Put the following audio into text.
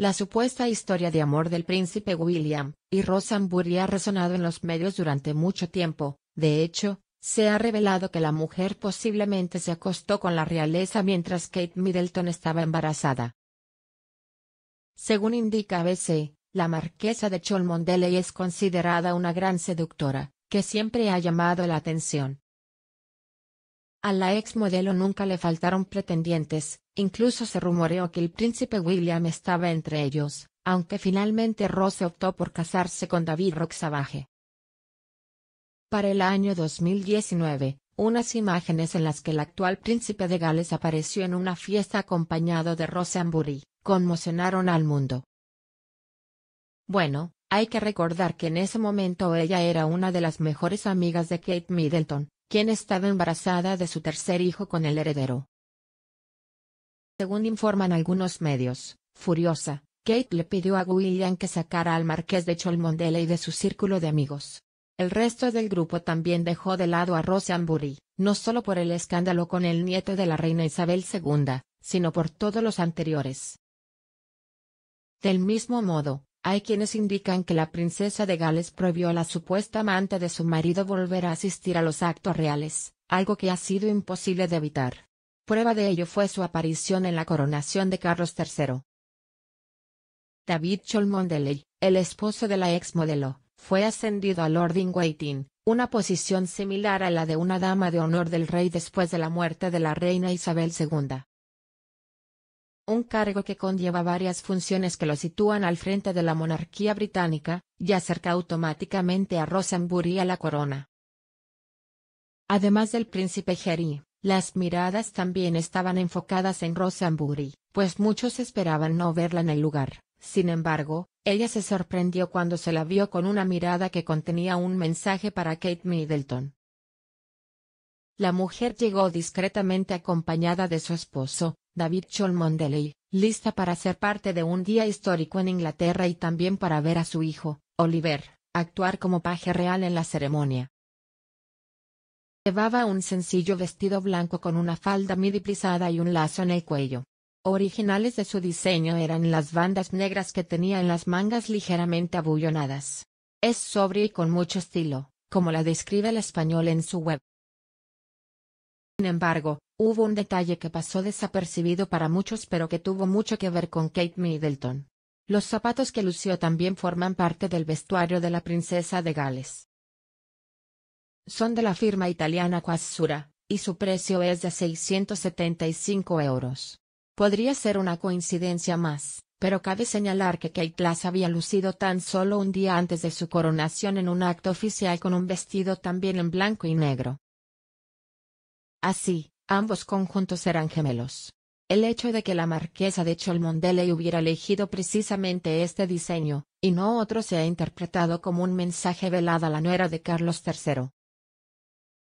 La supuesta historia de amor del príncipe William y Rosambury ha resonado en los medios durante mucho tiempo, de hecho, se ha revelado que la mujer posiblemente se acostó con la realeza mientras Kate Middleton estaba embarazada. Según indica ABC, la marquesa de Cholmondeley es considerada una gran seductora, que siempre ha llamado la atención. A la modelo nunca le faltaron pretendientes, incluso se rumoreó que el príncipe William estaba entre ellos, aunque finalmente Rose optó por casarse con David Roxavaje. Para el año 2019, unas imágenes en las que el actual príncipe de Gales apareció en una fiesta acompañado de Rose Ambury, conmocionaron al mundo. Bueno, hay que recordar que en ese momento ella era una de las mejores amigas de Kate Middleton, quien estaba embarazada de su tercer hijo con el heredero. Según informan algunos medios, furiosa, Kate le pidió a William que sacara al marqués de Cholmondeley de su círculo de amigos. El resto del grupo también dejó de lado a Rose Ambury, no solo por el escándalo con el nieto de la reina Isabel II, sino por todos los anteriores. Del mismo modo, hay quienes indican que la princesa de Gales prohibió a la supuesta amante de su marido volver a asistir a los actos reales, algo que ha sido imposible de evitar. Prueba de ello fue su aparición en la coronación de Carlos III. David Cholmondeley, el esposo de la ex modelo, fue ascendido a Lord in una posición similar a la de una dama de honor del rey después de la muerte de la reina Isabel II un cargo que conlleva varias funciones que lo sitúan al frente de la monarquía británica, y acerca automáticamente a Rosenbury a la corona. Además del príncipe Harry, las miradas también estaban enfocadas en Rosenbury, pues muchos esperaban no verla en el lugar. Sin embargo, ella se sorprendió cuando se la vio con una mirada que contenía un mensaje para Kate Middleton. La mujer llegó discretamente acompañada de su esposo, David Cholmondeley, lista para ser parte de un día histórico en Inglaterra y también para ver a su hijo, Oliver, actuar como paje real en la ceremonia. Llevaba un sencillo vestido blanco con una falda midi plisada y un lazo en el cuello. Originales de su diseño eran las bandas negras que tenía en las mangas ligeramente abullonadas. Es sobria y con mucho estilo, como la describe el español en su web. Sin embargo, Hubo un detalle que pasó desapercibido para muchos pero que tuvo mucho que ver con Kate Middleton. Los zapatos que lució también forman parte del vestuario de la princesa de Gales. Son de la firma italiana Quassura, y su precio es de 675 euros. Podría ser una coincidencia más, pero cabe señalar que Kate las había lucido tan solo un día antes de su coronación en un acto oficial con un vestido también en blanco y negro. Así, Ambos conjuntos eran gemelos. El hecho de que la marquesa de Cholmondeley hubiera elegido precisamente este diseño, y no otro se ha interpretado como un mensaje velado a la nuera de Carlos III.